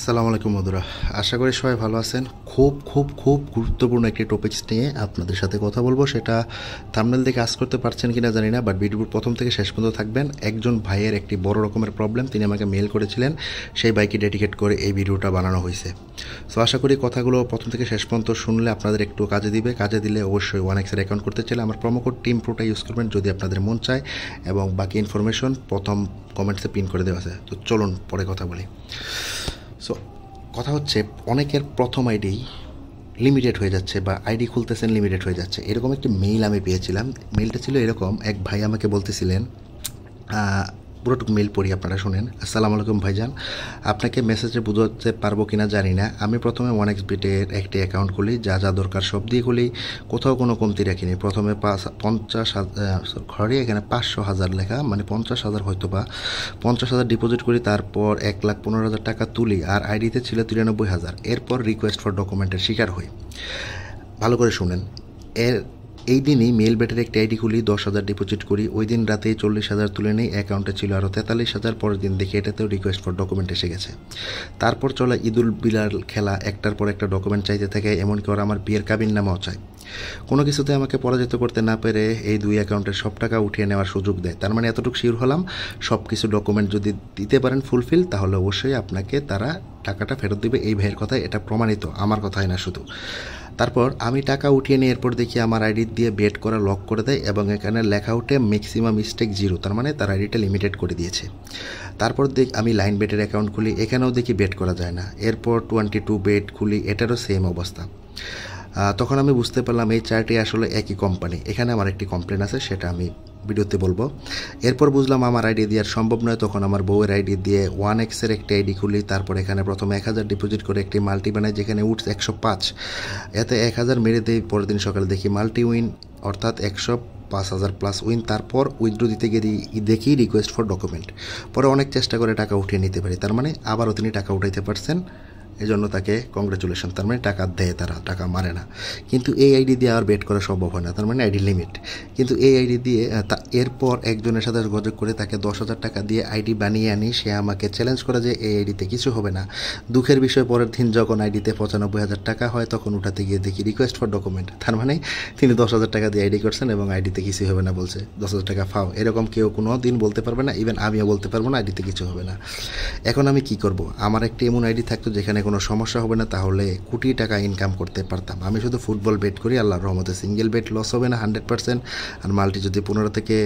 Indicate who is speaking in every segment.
Speaker 1: সালাম আলাইকুম মধুরা আশা করি সবাই ভালো আছেন খুব খুব খুব গুরুত্বপূর্ণ একটি টপিক্স নিয়ে আপনাদের সাথে কথা বলবো সেটা থামনেল দেখে আজ করতে পারছেন কিনা জানি না বাট ভিডিওর প্রথম থেকে শেষ পর্যন্ত থাকবেন একজন ভাইয়ের একটি বড় রকমের প্রবলেম তিনি আমাকে মেল করেছিলেন সেই বাইকে ডেডিকেট করে এই ভিডিওটা বানানো হয়েছে সো আশা করি কথাগুলো প্রথম থেকে শেষ পর্যন্ত শুনলে আপনাদের একটু কাজে দিবে কাজে দিলে অবশ্যই ওয়ান এক্সের অ্যাকাউন্ট করতে চাইলে আমার প্রোমোকোড টিম প্রোটা ইউজ করবেন যদি আপনাদের মন চায় এবং বাকি ইনফরমেশন প্রথম কমেন্টসে পিন করে দেওয়া আছে তো চলুন পরে কথা বলি সো কথা হচ্ছে অনেকের প্রথম আইডি লিমিটেড হয়ে যাচ্ছে বা আইডি খুলতেছেন লিমিটেড হয়ে যাচ্ছে এরকম একটি মেইল আমি পেয়েছিলাম মেইলটা ছিল এরকম এক ভাই আমাকে বলতেছিলেন পুরোটুকু মেল পড়ি আপনারা শুনেন আসসালামু আলাইকুম ভাইজান আপনাকে মেসেজে বুঝতে পারবো কিনা জানি না আমি প্রথমে ওয়ান এক্স বিটের একটি অ্যাকাউন্ট খুলি যা যা দরকার সব দিয়ে খুলি কোথাও কোনো কমতি রাখিনি প্রথমে পাঁচ পঞ্চাশ ঘরে এখানে পাঁচশো হাজার লেখা মানে পঞ্চাশ হাজার হয়তো বা পঞ্চাশ হাজার ডিপোজিট করি তারপর এক লাখ পনেরো হাজার টাকা তুলি আর আইডিতে ছিল তিরানব্বই হাজার এরপর রিকোয়েস্ট ফর ডকুমেন্টের শিকার হই ভালো করে শুনেন এর এই দিনই মেল ব্যাটের একটি আইডি খুলি দশ হাজার ডিপোজিট করি ওই দিন রাতেই চল্লিশ হাজার তুলে নেই অ্যাকাউন্টে ছিল আরও তেতাল্লিশ হাজার পরের দিন দেখি এটাতেও রিকোয়েস্ট ফর ডকুমেন্ট এসে গেছে তারপর চলা ঈদুল বিলাল খেলা একটার পর একটা ডকুমেন্ট চাইতে থাকে এমনকি ওরা আমার বিয়ের কাবিন নামাও চায় কোনো কিছুতে আমাকে পরাজিত করতে না পেরে এই দুই অ্যাকাউন্টের সব টাকা উঠিয়ে নেওয়ার সুযোগ দেয় তার মানে এতটুকু শিওর হলাম সব কিছু ডকুমেন্ট যদি দিতে পারেন ফুলফিল তাহলে অবশ্যই আপনাকে তারা টাকাটা ফেরত দিবে এই ভাইয়ের কথায় এটা প্রমাণিত আমার কথাই না শুধু তারপর আমি টাকা উঠিয়ে নিয়ে এরপর দেখি আমার আইডি দিয়ে বেট করা লক করে দেয় এবং এখানে লেখা উঠে ম্যাক্সিমাম মিস্টেক জিরো তার মানে তার আইডিটা লিমিটেড করে দিয়েছে তারপর দেখি আমি লাইন বেটের অ্যাকাউন্ট খুলি এখানেও দেখি বেট করা যায় না এরপর টোয়েন্টি টু বেট খুলি এটারও সেম অবস্থা তখন আমি বুঝতে পারলাম এই চারটি আসলে একই কোম্পানি এখানে আমার একটি কমপ্লেন আছে সেটা আমি ভিডিওতে বলবো এরপর বুঝলাম আমার আইডি দেওয়ার সম্ভব নয় তখন আমার বউয়ের আইডি দিয়ে ওয়ান এক্সের একটি আইডি খুলি তারপর এখানে প্রথমে এক হাজার ডিপোজিট করে একটি মাল্টি বানাই যেখানে উঠছে একশো পাঁচ এতে এক হাজার মেরে দিই পরের দিন সকালে দেখি মাল্টি উইন অর্থাৎ একশো পাঁচ হাজার প্লাস উইন তারপর উইথড্রো দিতে গিয়ে দেখি রিকোয়েস্ট ফর ডকুমেন্ট পরে অনেক চেষ্টা করে টাকা উঠিয়ে নিতে পারি তার মানে আবারও তিনি টাকা উঠাইতে পারছেন এজন্য তাকে কংগ্রেচুলেশন তার মানে টাকা দেয় তারা টাকা মারে না কিন্তু এই আইডি দিয়ে আর বেট করা সম্ভব হয় না তার মানে আইডি লিমিট কিন্তু এই আইডি দিয়ে এরপর একজনের সাথে যোগাযোগ করে তাকে দশ হাজার টাকা দিয়ে আইডি বানিয়ে আনি সে আমাকে চ্যালেঞ্জ করে যে এই আইডিতে কিছু হবে না দুঃখের বিষয় পরের দিন যখন আইডিতে পঁচানব্বই হাজার টাকা হয় তখন উঠাতে গিয়ে দেখি রিকোয়েস্ট ফর ডকুমেন্ট তার মানে তিনি দশ হাজার টাকা দিয়ে আইডি করছেন এবং আইডিতে কিছুই হবে না বলছে দশ হাজার টাকা ফাও এরকম কেউ কোনো দিন বলতে পারবে না ইভেন আমিও বলতে পারবো না আইডিতে কিছু হবে না এখন আমি কি করব আমার একটি এমন আইডি থাকতো যেখানে কোনো সমস্যা হবে না তাহলে কোটি টাকা ইনকাম করতে পারতাম আমি শুধু ফুটবল বেট করি আল্লাহ রহমতে সিঙ্গেল বেট লস হবে না হান্ড্রেড পার্সেন্ট আর মাল্টি যদি পনেরো থেকে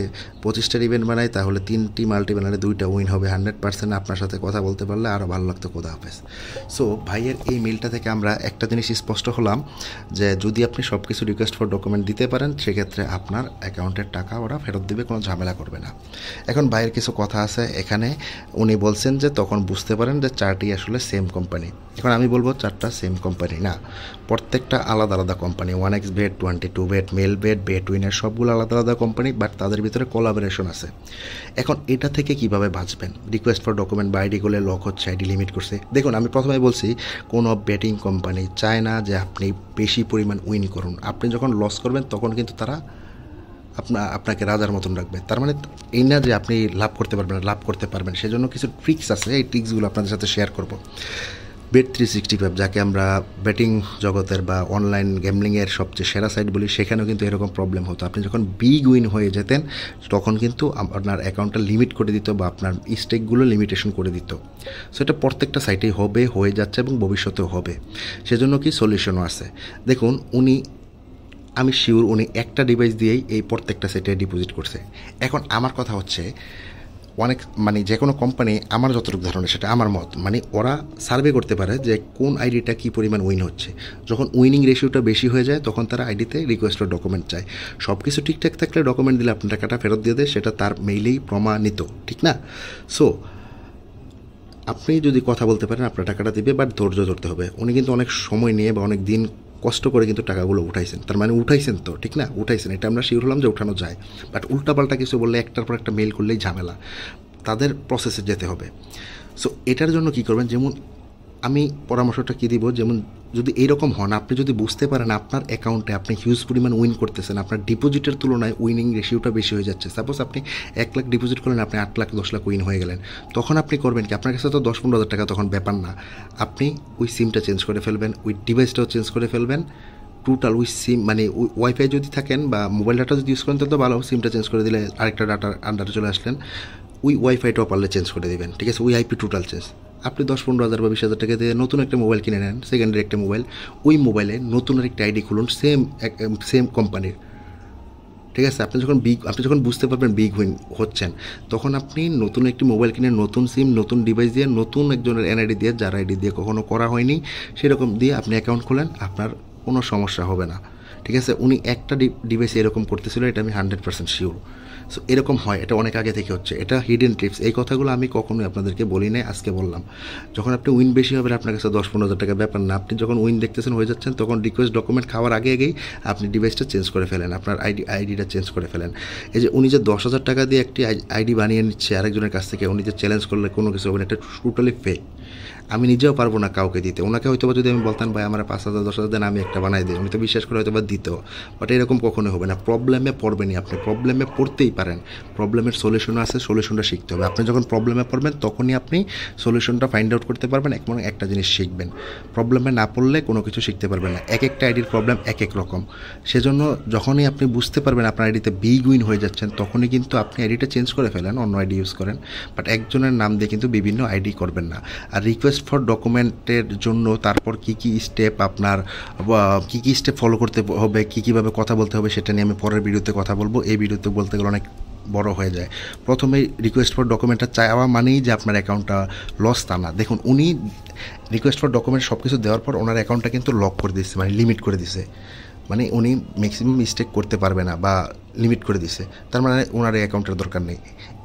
Speaker 1: পঁচিশটার ইভেন্ট বানাই তাহলে তিনটি মাল্টি বানালে দুইটা উইন হবে হান্ড্রেড পার্সেন্ট আপনার সাথে কথা বলতে পারলে আরও ভালো লাগতো কোদা হাফেজ সো ভাইয়ের এই মেলটা থেকে আমরা একটা জিনিস স্পষ্ট হলাম যে যদি আপনি সব কিছু রিকোয়েস্ট ফর ডকুমেন্ট দিতে পারেন সেক্ষেত্রে আপনার অ্যাকাউন্টের টাকা ওরা ফেরত দেবে কোনো ঝামেলা করবে না এখন ভাইয়ের কিছু কথা আছে এখানে উনি বলছেন যে তখন বুঝতে পারেন যে চারটি আসলে সেম কোম্পানি এখন আমি বলবো চারটা সেম কোম্পানি না প্রত্যেকটা আলাদা আলাদা company one X bet twenty two bet Melbet BetWinner সবগুলো আলাদা আলাদা কোম্পানি বাট তাদের ভিতরে কোলাবোরেশন আছে এখন এটা থেকে কিভাবে বাঁচবেন রিকোয়েস্ট ফর ডকুমেন্ট বা আইডি করলে লক হচ্ছে আইডি লিমিট করছে দেখুন আমি প্রথমে বলছি কোনো বেটিং কোম্পানি চায় না যে আপনি বেশি পরিমাণ উইন করুন আপনি যখন লস করবেন তখন কিন্তু তারা আপনা আপনাকে রাজার মতন রাখবে তার মানে এই না যে আপনি লাভ করতে পারবেন লাভ করতে পারবেন সেজন্য কিছু ট্রিক্স আছে এই ট্রিক্সগুলো আপনাদের সাথে শেয়ার করব বেট থ্রি সিক্সটি ফাইভ যাকে আমরা ব্যাটিং জগতের বা অনলাইন গ্যামলিংয়ের সবচেয়ে সেরা সাইট বলি সেখানেও কিন্তু এরকম প্রবলেম হতো আপনি যখন বিগ উইন হয়ে যেতেন তখন কিন্তু আপনার অ্যাকাউন্টটা লিমিট করে দিত বা আপনার স্টেকগুলো লিমিটেশন করে দিত সো এটা প্রত্যেকটা সাইটেই হবে হয়ে যাচ্ছে এবং ভবিষ্যতেও হবে সেজন্য কি সলিউশনও আছে দেখুন উনি আমি শিওর উনি একটা ডিভাইস দিয়েই এই প্রত্যেকটা সেটে ডিপোজিট করছে এখন আমার কথা হচ্ছে অনেক মানে যে কোনো কোম্পানি আমার যতটুকু ধারণা সেটা আমার মত মানে ওরা সার্ভে করতে পারে যে কোন আইডিটা কী পরিমাণ উইন হচ্ছে যখন উইনিং রেশিওটা বেশি হয়ে যায় তখন তারা আইডিতে রিকোয়েস্ট ডকুমেন্ট চায় সব কিছু ঠিকঠাক থাকলে ডকুমেন্ট দিলে আপনার টাকাটা ফেরত দিয়ে দেয় সেটা তার মেইলেই প্রমাণিত ঠিক না সো আপনি যদি কথা বলতে পারেন আপনার টাকাটা দিবে বাট ধৈর্য ধরতে হবে উনি কিন্তু অনেক সময় নিয়ে বা অনেক দিন কষ্ট করে কিন্তু টাকাগুলো উঠাইছেন তার মানে উঠাইছেন তো ঠিক না উঠাইছেন এটা আমরা শিওর হলাম যে উঠানো যায় বাট উল্টাপাল্টা কিছু বললে একটার পর একটা মেল করলেই ঝামেলা তাদের প্রসেসে যেতে হবে সো এটার জন্য কি করবেন যেমন আমি পরামর্শটা কী দিব যেমন যদি এইরকম হন আপনি যদি বুঝতে পারেন আপনার অ্যাকাউন্টে আপনি হিউজ পরিমাণ উইন করতেছেন আপনার ডিপোজিটের তুলনায় উইনিং রেশিওটা বেশি হয়ে যাচ্ছে সাপোজ আপনি এক লাখ ডিপোজিট করলেন আপনি আট লাখ দশ লাখ উইন হয়ে গেলেন তখন আপনি করবেন কি আপনার কাছে তো দশ পনেরো হাজার টাকা তখন ব্যাপার না আপনি ওই সিমটা চেঞ্জ করে ফেলবেন ওই ডিভাইসটাও চেঞ্জ করে ফেলবেন টোটাল ওই সিম মানে ওয়াইফাই যদি থাকেন বা মোবাইল ডাটা যদি ইউজ করেন তাহলে তো ভালো সিমটা চেঞ্জ করে দিলে আরেকটা ডাটার আন্ডারে চলে আসলেন ওই ওয়াইফাইটাও পারলে চেঞ্জ করে দেবেন ঠিক আছে ওই আইপি টোটাল চেঞ্জ আপনি দশ পনেরো হাজার বা বিশ হাজার টাকা দিয়ে নতুন একটা মোবাইল কিনে নেন সেকেন্ডের একটা মোবাইল ওই মোবাইলে নতুন আরেকটা আইডি খুলুন সেম এক সেম কোম্পানির ঠিক আছে আপনি যখন বিগ আপনি যখন বুঝতে পারবেন বিগ হুইন হচ্ছেন তখন আপনি নতুন একটি মোবাইল কিনে নতুন সিম নতুন ডিভাইস দিয়ে নতুন একজনের এনআইডি দিয়ে যার আইডি দিয়ে কখনো করা হয়নি সেরকম দিয়ে আপনি অ্যাকাউন্ট খোলেন আপনার কোনো সমস্যা হবে না ঠিক আছে উনি একটা ডিভাইস এরকম করতেছিল এটা আমি হান্ড্রেড পার্সেন্ট শিওর সো এরকম হয় এটা অনেক আগে থেকে হচ্ছে এটা হিডেন টিপস এই কথাগুলো আমি কখনোই আপনাদেরকে বলি নাই আজকে বললাম যখন আপনি উইন বেশি হবে আপনার কাছে দশ পনেরো হাজার টাকা ব্যাপার না আপনি যখন উইন দেখতেছেন হয়ে যাচ্ছেন তখন রিকোয়েস্ট ডকুমেন্ট খাওয়ার আগে আগেই আপনি ডিভাইসটা চেঞ্জ করে ফেলেন আপনার আইডি আইডিটা চেঞ্জ করে ফেলেন এই যে উনি যে দশ হাজার টাকা দিয়ে একটি আইডি বানিয়ে নিচ্ছে আরেকজনের কাছ থেকে উনি যে চ্যালেঞ্জ করলে কোনো কিছু হবে না এটা টোটালি ফেক আমি নিজেও পারবো না কাউকে দিতে ওনাকে হয়তো যদি আমি বলতাম ভাই আমার পাঁচ হাজার দশ হাজার দেন আমি একটা বানাই দিই উনি তো বিশ্বাস করে হয়তো বা দিত বাট এরকম কখনো হবে না প্রবলেমে পড়বেনি আপনি প্রবলেমে পড়তেই পারেন প্রবলেমের সলিউশন আছে সলিউশনটা শিখতে হবে আপনি যখন প্রবলেমে পড়বেন তখনই আপনি সলিউশনটা ফাইন্ড আউট করতে পারবেন এবং একটা জিনিস শিখবেন প্রবলেমে না পড়লে কোনো কিছু শিখতে পারবেন না এক একটা আইডির প্রবলেম এক এক রকম সেজন্য যখনই আপনি বুঝতে পারবেন আপনার আইডিতে বিগ উইন হয়ে যাচ্ছেন তখনই কিন্তু আপনি আইডিটা চেঞ্জ করে ফেলেন অন্য আইডি ইউজ করেন বাট একজনের নাম দিয়ে কিন্তু বিভিন্ন আইডি করবেন না আর রিকোয়েস্ট ফর ডকুমেন্টের জন্য তারপর কি কি স্টেপ আপনার কি কি স্টেপ ফলো করতে হবে কী কীভাবে কথা বলতে হবে সেটা নিয়ে আমি পরের ভিডিওতে কথা বলবো এই ভিডিওতে বলতে গেলে অনেক বড় হয়ে যায় প্রথমে রিকোয়েস্ট ফর ডকুমেন্টটা চাওয়া মানেই যে আপনার অ্যাকাউন্টটা লস তা না দেখুন উনি রিকোয়েস্ট ফর ডকুমেন্ট সব কিছু দেওয়ার পর ওনার অ্যাকাউন্টটা কিন্তু লক করে দিচ্ছে মানে লিমিট করে দিছে মানে উনি ম্যাক্সিমাম মিস্টেক করতে পারবে না বা লিমিট করে দিছে তার মানে ওনার এই অ্যাকাউন্টের দরকার নেই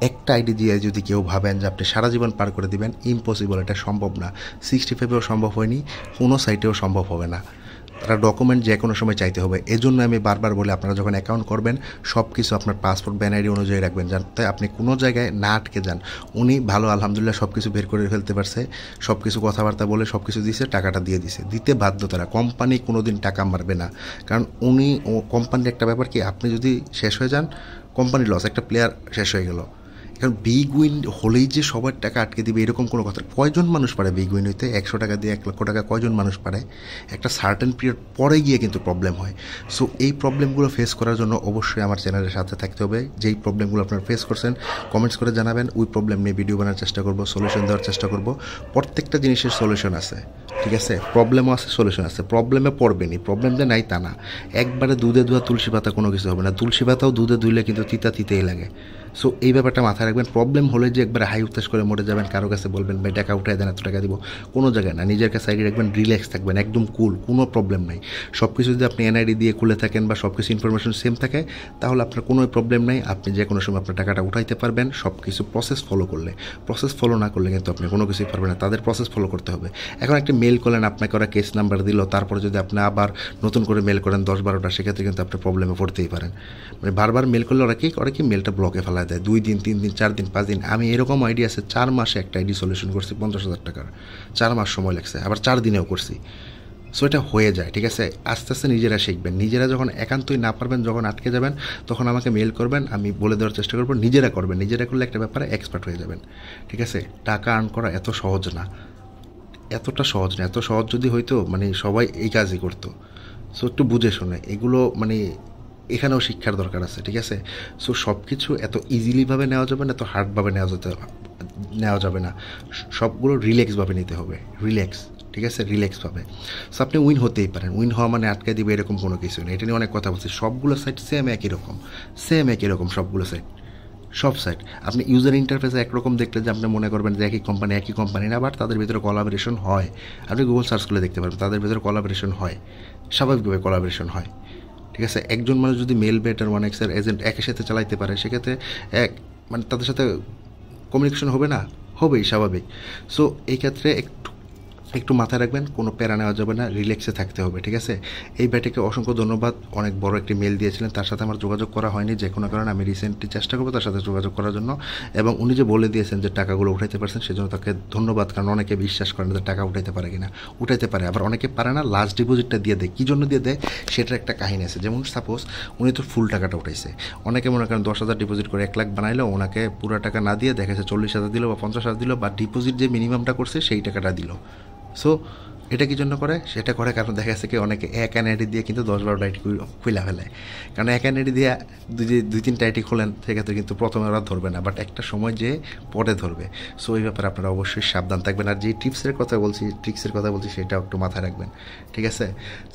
Speaker 1: একটা আইডি দিয়ে যদি কেউ ভাবেন যে আপনি সারা জীবন পার করে দিবেন ইম্পসিবল এটা সম্ভব না সিক্সটি ফাইভেও সম্ভব হয়নি কোনো সাইটেও সম্ভব হবে না তারা ডকুমেন্ট যে কোনো সময় চাইতে হবে এজন্য আমি বারবার বলি আপনারা যখন অ্যাকাউন্ট করবেন সব কিছু আপনার পাসপোর্ট ব্যান আইডি অনুযায়ী রাখবেন যান তাই আপনি কোনো জায়গায় না আটকে যান উনি ভালো আলহামদুলিল্লাহ সব কিছু বের করে ফেলতে পারছে সব কিছু কথাবার্তা বলে সব কিছু দিছে টাকাটা দিয়ে দিছে দিতে বাধ্য তারা কোম্পানি কোনো দিন টাকা মারবে না কারণ উনি ও কোম্পানির একটা ব্যাপার কি আপনি যদি শেষ হয়ে যান কোম্পানি লস একটা প্লেয়ার শেষ হয়ে গেল কারণ বিগ উইন হলেই যে সবার টাকা আটকে দিবে এরকম কোনো কথা কয়জন মানুষ পারে বিগ উইন হইতে একশো টাকা দিয়ে এক লক্ষ টাকা কয়জন মানুষ পারে একটা সার্টেন পিরিয়ড পরে গিয়ে কিন্তু প্রবলেম হয় সো এই প্রবলেমগুলো ফেস করার জন্য অবশ্যই আমার চ্যানেলের সাথে থাকতে হবে যেই প্রবলেমগুলো আপনারা ফেস করছেন কমেন্টস করে জানাবেন ওই প্রবলেম নিয়ে ভিডিও বানার চেষ্টা করব সলিউশন দেওয়ার চেষ্টা করব প্রত্যেকটা জিনিসের সলিউশন আছে ঠিক আছে প্রবলেমও আছে সলিউশন আছে প্রবলেমে পড়বেনি প্রবলেম যে নাই তা না একবারে দুধে ধোয়া তুলসী পাতা কোনো কিছু হবে না তুলসী পাতাও দুধে ধুইলে কিন্তু তিতা তিতেই লাগে সো এই ব্যাপারটা মাথায় রাখবেন প্রবলেম হলে যে একবার হাই উত্তাস করে মরে যাবেন কারো কাছে বলবেন ভাই টাকা উঠাই দেন এত টাকা দিব কোনো জায়গায় না নিজের কাছে সাইডে রাখবেন রিল্যাক্স থাকবেন একদম কুল কোনো প্রবলেম নাই সব কিছু যদি আপনি এনআইডি দিয়ে খুলে থাকেন বা সব কিছু ইনফরমেশন সেম থাকে তাহলে আপনার কোনো প্রবলেম নাই আপনি যে কোনো সময় আপনার টাকাটা উঠাইতে পারবেন সব কিছু প্রসেস ফলো করলে প্রসেস ফলো না করলে কিন্তু আপনি কোনো কিছুই পারবেন না তাদের প্রসেস ফলো করতে হবে এখন একটা মেল মেল করলেন আপনাকে ওরা কেস নাম্বার দিল তারপর যদি আপনি আবার নতুন করে মেল করেন দশ বারোটা সেক্ষেত্রে কিন্তু আপনি প্রবলেমে পড়তেই পারেন মানে বারবার মেল করলে ওরা কি করে কি মেলটা ব্লকে ফেলা দেয় দুই দিন তিন দিন চার দিন পাঁচ দিন আমি এরকম আইডি আছে চার মাসে একটা আইডি সলিউশন করছি পঞ্চাশ হাজার টাকার চার মাস সময় লাগছে আবার চার দিনেও করছি সো এটা হয়ে যায় ঠিক আছে আস্তে আস্তে নিজেরা শিখবেন নিজেরা যখন একান্তই না পারবেন যখন আটকে যাবেন তখন আমাকে মেল করবেন আমি বলে দেওয়ার চেষ্টা করবো নিজেরা করবেন নিজেরা করলে একটা ব্যাপারে এক্সপার্ট হয়ে যাবেন ঠিক আছে টাকা আর্ন করা এত সহজ না এতটা সহজ না এত সহজ যদি হইতো মানে সবাই এই কাজই করতো সো একটু বুঝে শোনে এগুলো মানে এখানেও শিক্ষার দরকার আছে ঠিক আছে সো সব কিছু এত ইজিলিভাবে নেওয়া যাবে না এত হার্ডভাবে নেওয়া যেতে নেওয়া যাবে না সবগুলো রিল্যাক্সভাবে নিতে হবে রিল্যাক্স ঠিক আছে রিল্যাক্সভাবে সো আপনি উইন হতেই পারেন উইন হওয়া মানে আটকে দিবে এরকম কোনো কিছু নেই এটা নিয়ে অনেক কথা বলছি সবগুলো সাইড সেম একই রকম সেম একই রকম সবগুলো সাইড সব সাইট আপনি ইউজার ইন্টারফেসে একরকম দেখলে যে আপনি মনে করবেন যে একই কোম্পানি একই কোম্পানি না বাট তাদের ভিতরে কলাবরেশন হয় আপনি গুগল সার্চ করে দেখতে পারবেন তাদের ভিতরে কলাবরেশন হয় স্বাভাবিকভাবে কলাবরেশন হয় ঠিক আছে একজন মানুষ যদি মেল বেটার ওয়ান এক্সের এজেন্ট একের সাথে চালাইতে পারে সেক্ষেত্রে এক মানে তাদের সাথে কমিউনিকেশন হবে না হবেই স্বাভাবিক সো এই ক্ষেত্রে একটু একটু মাথায় রাখবেন কোনো প্যারা নেওয়া যাবে না রিল্যাক্সে থাকতে হবে ঠিক আছে এই ব্যাটিকে অসংখ্য ধন্যবাদ অনেক বড় একটি মেল দিয়েছিলেন তার সাথে আমার যোগাযোগ করা হয়নি যে কোনো কারণে আমি রিসেন্টলি চেষ্টা করবো তার সাথে যোগাযোগ করার জন্য এবং উনি যে বলে দিয়েছেন যে টাকাগুলো উঠাইতে পারছেন সেজন্য তাকে ধন্যবাদ কারণ অনেকে বিশ্বাস করেন যে টাকা উঠাইতে পারে কিনা উঠাইতে পারে আবার অনেকে পারে না লাস্ট ডিপোজিটটা দিয়ে দেয় কী জন্য দিয়ে দেয় সেটার একটা কাহিনী আছে যেমন সাপোজ উনি তো ফুল টাকাটা উঠাইছে অনেকে মনে করেন দশ হাজার ডিপোজিট করে এক লাখ বানাইলো ওনাকে পুরো টাকা না দিয়ে দেখেছে চল্লিশ হাজার দিল বা পঞ্চাশ হাজার দিল বা ডিপোজিট যে মিনিমামটা করছে সেই টাকাটা দিল So এটা কি জন্য করে সেটা করে কারণ দেখা যাচ্ছে কি অনেকে এক আইডি দিয়ে কিন্তু দশ বারোটা আইটি খুলে ফেলে কারণ এক আইডি দিয়ে দুই দুই তিনটা আইটি খোলেন সেক্ষেত্রে কিন্তু প্রথমে ওরা ধরবে না বাট একটা সময় যে পরে ধরবে সো এই ব্যাপারে আপনারা অবশ্যই সাবধান থাকবেন আর যে টিপসের কথা বলছি ট্রিক্সের কথা বলছি সেটা একটু মাথায় রাখবেন ঠিক আছে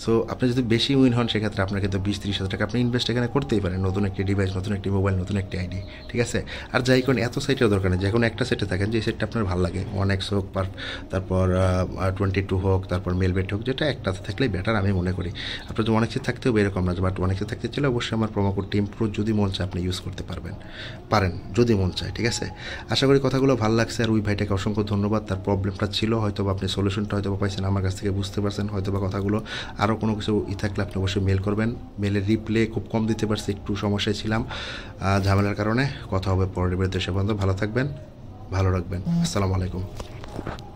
Speaker 1: সো আপনি যদি বেশি উইন হন সেক্ষেত্রে আপনার কিন্তু বিশ তিরিশ হাজার টাকা আপনি ইনভেস্ট এখানে করতেই পারেন নতুন একটি ডিভাইস নতুন একটি মোবাইল নতুন একটি আইডি ঠিক আছে আর যাই কোন এত সাইটের দরকার নেই যে কোনো একটা সেটে থাকেন যে সেটটা আপনার ভালো লাগে ওয়ান এক্স হোক তারপর টোয়েন্টি টু হোক তারপর মেল বেট হোক যেটা একটাতে থাকলেই বেটার আমি মনে করি আপনার যদি অনেকে থাকতে হবে এরকম না বাট অনেকে থাকতে চাইলে অবশ্যই আমার কোড টিম প্রো যদি মন চায় আপনি ইউজ করতে পারবেন পারেন যদি মন চায় ঠিক আছে আশা করি কথাগুলো ভালো লাগছে আর ওই ভাইটাকে অসংখ্য ধন্যবাদ তার প্রবলেমটা ছিল হয়তো বা আপনি সলিউশনটা হয়তো বা পাইছেন আমার কাছ থেকে বুঝতে পারছেন হয়তো বা কথাগুলো আরও কোনো কিছু ই থাকলে আপনি অবশ্যই মেল করবেন মেলের রিপ্লে খুব কম দিতে পারছি একটু সমস্যায় ছিলাম ঝামেলার কারণে কথা হবে পরের বিরুদ্ধে সে ভালো থাকবেন ভালো রাখবেন আসসালামু আলাইকুম